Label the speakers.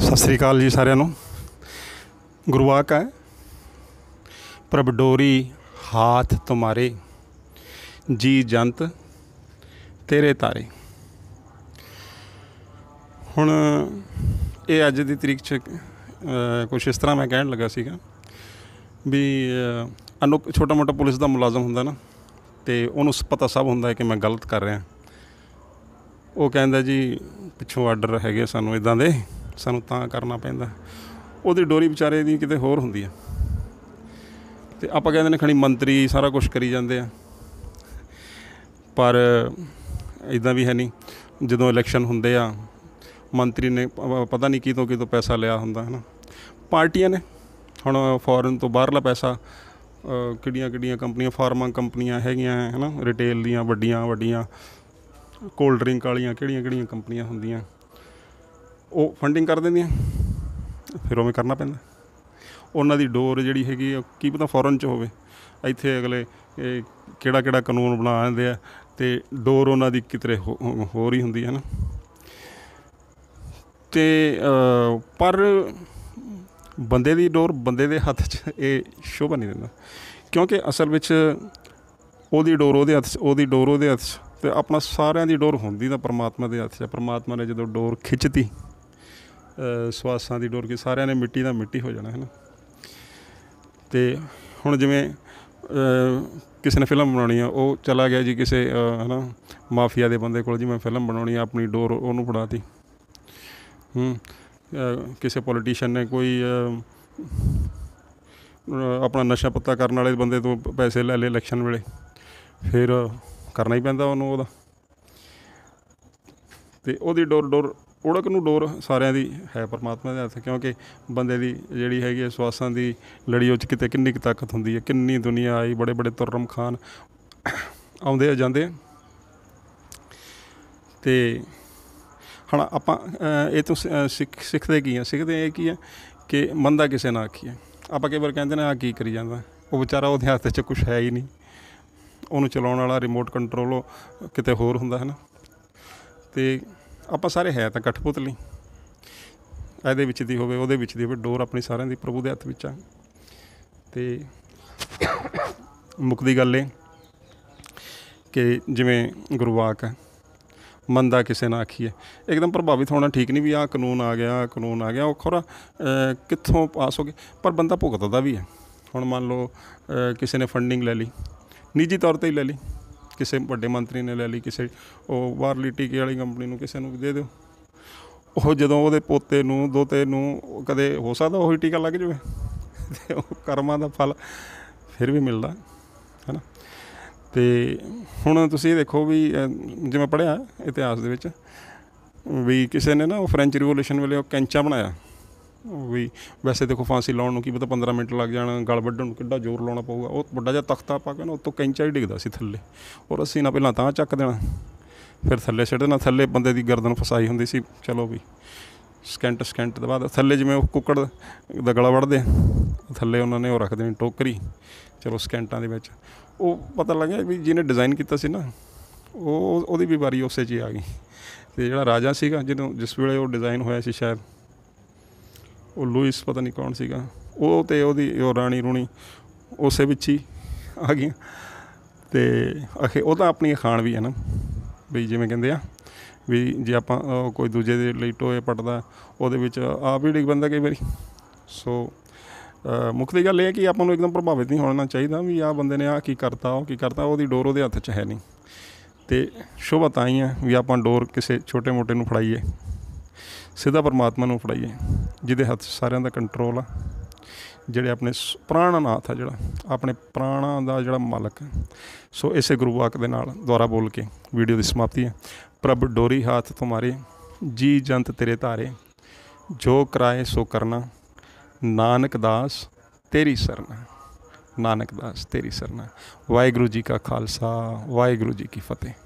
Speaker 1: ਸਤਿ ਸ੍ਰੀ ਅਕਾਲ ਜੀ ਸਾਰਿਆਂ ਨੂੰ ਗੁਰਵਾਕ ਹੈ ਪ੍ਰਭ ਡੋਰੀ ਹਾਥ ਤੁਮਾਰੇ ਜੀ ਜੰਤ ਤੇਰੇ ਤਾਰੇ ਹੁਣ ਇਹ ਅੱਜ ਦੀ ਤਰੀਕ 'ਚ ਕੁਝ ਇਸ ਤਰ੍ਹਾਂ ਮੈਂ ਕਹਿਣ ਲੱਗਾ ਸੀਗਾ ਵੀ ਅਨੁਕ ਛੋਟਾ ਮੋਟਾ ਪੁਲਿਸ ਦਾ ਮੁਲਾਜ਼ਮ ਹੁੰਦਾ ਨਾ ਤੇ ਉਹਨੂੰ ਪਤਾ ਸਭ ਹੁੰਦਾ ਹੈ ਕਿ ਮੈਂ ਗਲਤ ਕਰ ਰਿਹਾ ਉਹ ਕਹਿੰਦਾ ਜੀ ਪਿੱਛੋਂ ਆਰਡਰ ਹੈਗੇ ਸਾਨੂੰ ਇਦਾਂ ਦੇ ਸਾਨੂੰ ਤਾਂ ਕਰਨਾ ਪੈਂਦਾ ਉਹਦੀ ਡੋਰੀ ਵਿਚਾਰੇ ਦੀ ਕਿਤੇ ਹੋਰ ਹੁੰਦੀ ਆ ਤੇ ਆਪਾਂ ਕਹਿੰਦੇ ਨੇ ਖਣੀ ਮੰਤਰੀ ਸਾਰਾ ਕੁਝ ਕਰੀ ਜਾਂਦੇ ਆ ਪਰ ਇਦਾਂ ਵੀ ਹੈ ਨਹੀਂ ਜਦੋਂ ਇਲੈਕਸ਼ਨ ਹੁੰਦੇ ਆ ਮੰਤਰੀ ਨੇ ਪਤਾ ਨਹੀਂ ਕਿਤੋਂ ਕਿਤੋਂ ਪੈਸਾ ਲਿਆ ਹੁੰਦਾ ਹੈ ਨਾ ਪਾਰਟੀਆਂ ਨੇ ਹੁਣ ਫੋਰਨ ਤੋਂ ਬਾਹਰਲਾ ਪੈਸਾ ਕਿਹੜੀਆਂ ਕਿਹੜੀਆਂ ਕੰਪਨੀਆਂ ਫਾਰਮਾ ਕੰਪਨੀਆਂ ਹੈਗੀਆਂ ਹੈ ਨਾ ਰਿਟੇਲ ਦੀਆਂ ਵੱਡੀਆਂ ਵੱਡੀਆਂ ਕੋਲਡ ਡਰਿੰਕ ਵਾਲੀਆਂ ਕਿਹੜੀਆਂ ਕਿਹੜੀਆਂ ਕੰਪਨੀਆਂ ਹੁੰਦੀਆਂ ਉਹ ਫੰਡਿੰਗ ਕਰ ਦਿੰਦੀਆਂ ਫਿਰ ਉਵੇਂ ਕਰਨਾ ਪੈਂਦਾ ਉਹਨਾਂ ਦੀ ਡੋਰ ਜਿਹੜੀ ਹੈਗੀ ਉਹ ਕੀ ਪਤਾ ਫੋਰਨ ਚ ਹੋਵੇ ਇੱਥੇ ਅਗਲੇ ਕਿਹੜਾ ਕਿਹੜਾ ਕਾਨੂੰਨ ਬਣਾ ਦਿੰਦੇ ਆ ਤੇ ਡੋਰ ਉਹਨਾਂ ਦੀ ਕਿਤਰੇ ਹੋ ਰਹੀ ਹੁੰਦੀ ਹੈ ਨਾ ਤੇ ਪਰ ਬੰਦੇ ਦੀ ਡੋਰ ਬੰਦੇ ਦੇ ਹੱਥ 'ਚ ਇਹ ਸ਼ੋਭਾ ਨਹੀਂ ਦਿੰਦਾ ਕਿਉਂਕਿ ਅਸਲ ਵਿੱਚ ਉਹਦੀ ਡੋਰ ਉਹਦੇ ਹੱਥ 'ਚ ਉਹਦੀ ਡੋਰ ਉਹਦੇ ਹੱਥ 'ਚ ਤੇ ਆਪਣਾ ਸਾਰਿਆਂ ਦੀ ਡੋਰ ਹੁੰਦੀ ਤਾਂ ਪਰਮਾਤਮਾ ਦੇ ਹੱਥ 'ਚ ਪਰਮਾਤਮਾ ਨੇ ਜਦੋਂ ਡੋਰ ਖਿੱਚਤੀ ਸਵਾਸਾਂ ਦੀ ਡੋਰ ਕੇ ਸਾਰਿਆਂ ਨੇ ਮਿੱਟੀ ਦਾ ਮਿੱਟੀ ਹੋ ਜਾਣਾ ਹੈ ਨਾ ਤੇ ਹੁਣ ਜਿਵੇਂ ਕਿਸੇ ਨੇ ਫਿਲਮ ਬਣਾਉਣੀ ਆ ਉਹ ਚਲਾ ਗਿਆ ਜੀ ਕਿਸੇ ਨਾ ਮਾਫੀਆ ਦੇ ਬੰਦੇ ਕੋਲ ਜੀ ਮੈਂ ਫਿਲਮ ਬਣਾਉਣੀ ਆ ਆਪਣੀ ਡੋਰ ਉਹਨੂੰ ਫੜਾਤੀ ਹੂੰ ਕਿਸੇ ਪੋਲੀਟੀਸ਼ੀਅਨ ਨੇ ਕੋਈ ਆਪਣਾ ਨਸ਼ਾ ਪੱਤਾ ਕਰਨ ਵਾਲੇ ਬੰਦੇ ਤੋਂ ਪੈਸੇ ਲੈ ਲਏ ਇਲੈਕਸ਼ਨ ਵੇਲੇ ਫਿਰ ਕਰਨਾ ਹੀ ਪੈਂਦਾ ਉਹਨੂੰ ਉਹਦਾ ਤੇ ਉਹਦੀ ਡੋਰ ਡੋਰ ਉੜਕ ਨੂੰ ਡੋਰ ਸਾਰਿਆਂ ਦੀ ਹੈ ਪਰਮਾਤਮਾ ਦੇ ਹੱਥ ਕਿਉਂਕਿ ਬੰਦੇ ਦੀ ਜਿਹੜੀ ਹੈਗੀ ਸਵਾਸਾਂ ਦੀ ਲੜੀ ਉੱਚ ਕਿਤੇ ਕਿੰਨੀ ਤਾਕਤ ਹੁੰਦੀ ਹੈ ਕਿੰਨੀ ਦੁਨੀਆ ਆਈ ਬੜੇ ਬੜੇ ਤੁਰਮ ਖਾਨ ਆਉਂਦੇ ਆ ਜਾਂਦੇ ਤੇ ਹੁਣ ਆਪਾਂ ਇਹ ਤੋਂ ਸਿੱਖ ਸਿੱਖਦੇ ਕੀ ਆ ਸਿੱਖਦੇ ਇਹ ਕੀ ਆ ਕਿ ਮੰਦਾ ਕਿਸੇ ਨਾ ਆਖੀਏ ਆਪਾਂ ਕਈ ਵਾਰ ਕਹਿੰਦੇ ਨੇ ਆ ਕੀ ਕਰੀ ਜਾਂਦਾ ਉਹ ਵਿਚਾਰਾ ਉਹਦੇ ਹੱਥ 'ਚ ਕੁਝ ਹੈ ਹੀ ਨਹੀਂ ਉਹਨੂੰ ਚਲਾਉਣ ਵਾਲਾ ਰਿਮੋਟ ਕੰਟਰੋਲ ਕਿਤੇ ਹੋਰ ਹੁੰਦਾ ਹੈ ਨਾ ਤੇ ਆਪਾਂ ਸਾਰੇ ਹੈ ਤਾਂ ਕਠਪੁਤਲੀ ਇਹਦੇ ਵਿੱਚ ਦੀ ਹੋਵੇ ਉਹਦੇ ਵਿੱਚ ਦੀ ਹੋਵੇ ਡੋਰ ਆਪਣੀ ਸਾਰਿਆਂ ਦੀ ਪ੍ਰਭੂ ਦੇ ਹੱਥ ਵਿੱਚ ਆ ਤੇ ਮੁਕਦੀ ਗੱਲ ਏ ਕਿ ਜਿਵੇਂ ਗੁਰਵਾਕ ਹੈ ਕਿਸੇ ਨਾ ਆਖੀਏ ਇੱਕਦਮ ਪ੍ਰਭਾਵਿਤ ਹੋਣਾ ਠੀਕ ਨਹੀਂ ਵੀ ਆ ਕਾਨੂੰਨ ਆ ਗਿਆ ਕਾਨੂੰਨ ਆ ਗਿਆ ਉਹ ਖੋਰਾ ਕਿੱਥੋਂ ਪਾਸ ਹੋ ਗਏ ਪਰ ਬੰਦਾ ਭੁਗਤਦਾ ਵੀ ਹੈ ਹੁਣ ਮੰਨ ਲਓ ਕਿਸੇ ਨੇ ਫੰਡਿੰਗ ਲੈ ਲਈ ਨਿੱਜੀ ਤੌਰ ਤੇ ਹੀ ਲੈ ਲਈ ਕਿਸੇ ਵੱਡੇ ਮੰਤਰੀ ਨੇ ਲੈ ਲਈ ਕਿਸੇ ਉਹ ਬਾਹਰਲੀ ਟੀਕੇ ਵਾਲੀ ਕੰਪਨੀ ਨੂੰ ਕਿਸੇ ਨੂੰ ਦੇ ਦਿਓ ਉਹ ਜਦੋਂ ਉਹਦੇ ਪੋਤੇ ਨੂੰ ਦੋਤੇ ਨੂੰ ਕਦੇ ਹੋ ਸਕਦਾ ਉਹ ਹੀ ਟੀਕਾ ਲੱਗ ਜਾਵੇ ਤੇ ਉਹ ਕਰਮਾਂ ਦਾ ਫਲ ਫਿਰ ਵੀ ਮਿਲਦਾ ਹੈਨਾ ਤੇ ਹੁਣ ਤੁਸੀਂ ਦੇਖੋ ਵੀ ਜਿਵੇਂ ਪੜਿਆ ਇਤਿਹਾਸ ਦੇ ਵਿੱਚ ਵੀ ਕਿਸੇ ਨੇ ਨਾ ਉਹ ਫ੍ਰੈਂਚ ਰਿਵੋਲੂਸ਼ਨ ਵੇਲੇ ਉਹ ਕੈਂਚਾ ਬਣਾਇਆ ਵੀ ਵੈਸੇ ਦੇਖੋ ਫਾਂਸੀ ਲਾਉਣ ਨੂੰ ਕੀ ਪਤਾ 15 ਮਿੰਟ ਲੱਗ ਜਾਣ ਗਲ ਵੱਢਣ ਨੂੰ ਕਿੱਡਾ ਜ਼ੋਰ ਲਾਉਣਾ ਪਊਗਾ ਉਹ ਵੱਡਾ ਜਿਹਾ ਤਖਤਾ ਪਾ ਕੇ ਨਾ ਉੱਤੋਂ ਕੈਂਚਾ ਹੀ ਡਿੱਗਦਾ ਸੀ ਥੱਲੇ ਔਰ ਅਸੀਂ ਨਾ ਪਹਿਲਾਂ ਤਾਂ ਚੱਕ ਦੇਣਾ ਫਿਰ ਥੱਲੇ ਛੱਡ ਦੇਣਾ ਥੱਲੇ ਬੰਦੇ ਦੀ ਗਰਦਨ ਫਸਾਈ ਹੁੰਦੀ ਸੀ ਚਲੋ ਵੀ ਸਕੈਂਟ ਸਕੈਂਟ ਦੇ ਬਾਅਦ ਥੱਲੇ ਜਿਵੇਂ ਉਹ ਕੁੱਕੜ ਦਾ ਗਲਾ ਵੱਢਦੇ ਥੱਲੇ ਉਹਨਾਂ ਨੇ ਉਹ ਰੱਖ ਦੇਣੀ ਟੋਕਰੀ ਚਲੋ ਸਕੈਂਟਾਂ ਦੇ ਵਿੱਚ ਉਹ ਪਤਾ ਲੱਗਿਆ ਵੀ ਜਿਹਨੇ ਡਿਜ਼ਾਈਨ ਕੀਤਾ ਸੀ ਨਾ ਉਹ ਉਹਦੀ ਵੀ ਵਾਰੀ ਉਸੇ 'ਚ ਆ ਗਈ ਤੇ ਜਿਹੜਾ ਰਾਜਾ ਸੀਗਾ ਜਦੋਂ ਜਿਸ ਵੇਲੇ ਉਹ ਡਿਜ਼ਾਈਨ ਹੋਇਆ ਸੀ ਸ਼ਾਇਦ ਉਹ ਲੂਇਸ ਪਤਾ ਨਹੀਂ ਕੌਣ ਸੀਗਾ ਉਹ ਤੇ ਉਹਦੀ ਉਹ ਰਾਣੀ ਰੂਣੀ ਉਸੇ ਵਿੱਚ ਹੀ ਆ ਗਈਆਂ ਤੇ ਅਖੇ ਉਹ ਤਾਂ ਆਪਣੀ ਖਾਣ ਵੀ ਹੈ ਨਾ ਵੀ ਜਿਵੇਂ ਕਹਿੰਦੇ ਆ ਵੀ ਜੇ ਆਪਾਂ ਕੋਈ ਦੂਜੇ ਦੇ ਲਈ ਟੋਏ ਪਟਦਾ ਉਹਦੇ ਵਿੱਚ ਆਪ ਹੀ ਡਿੱਗ ਬੰਦਾ ਕਈ ਵਾਰੀ ਸੋ ਮੁੱਖ ਦੀ ਗੱਲ ਇਹ ਹੈ ਕਿ ਆਪਾਂ ਨੂੰ ਇੱਕਦਮ ਪ੍ਰਭਾਵਿਤ ਨਹੀਂ ਹੋਣਾ ਚਾਹੀਦਾ ਵੀ ਆ ਬੰਦੇ ਨੇ ਆ ਕੀ ਕਰਤਾ ਉਹ ਕੀ ਕਰਤਾ ਉਹਦੀ ਡੋਰ ਉਹਦੇ ਹੱਥ 'ਚ ਹੈ ਨਹੀਂ ਤੇ ਸ਼ੋਭਾ ਤਾਂ ਵੀ ਆਪਾਂ ਡੋਰ ਕਿਸੇ ਛੋਟੇ-ਮੋਟੇ ਨੂੰ ਫੜਾਈਏ ਸਿੱਧਾ ਪਰਮਾਤਮਾ ਨੂੰ ਫੜਾਈਏ ਜਿਹਦੇ ਹੱਥ ਸਾਰਿਆਂ ਦਾ ਕੰਟਰੋਲ ਆ ਜਿਹੜੇ ਆਪਣੇ ਪ੍ਰਾਣਾ ਨਾਥ ਆ ਜਿਹੜਾ ਆਪਣੇ ਪ੍ਰਾਣਾ ਦਾ ਜਿਹੜਾ ਮਾਲਕ ਸੋ ਇਸੇ ਗੁਰੂ ਵਾਕ ਦੇ ਨਾਲ ਦੁਆਰਾ ਬੋਲ ਕੇ ਵੀਡੀਓ ਦੀ ਸਮਾਪਤੀ ਹੈ ਪ੍ਰਭ ਡੋਰੀ ਹੱਥ ਤੁਮਾਰੇ ਜੀ ਜੰਤ ਤੇਰੇ ਧਾਰੇ ਜੋ ਕਰਾਏ ਸੋ ਕਰਨਾ ਨਾਨਕ ਦਾਸ ਤੇਰੀ ਸਰਨਾ ਨਾਨਕ ਦਾਸ ਤੇਰੀ ਸਰਨਾ ਵਾਹਿਗੁਰੂ ਜੀ ਕਾ ਖਾਲਸਾ ਵਾਹਿਗੁਰੂ ਜੀ ਕੀ ਫਤਿਹ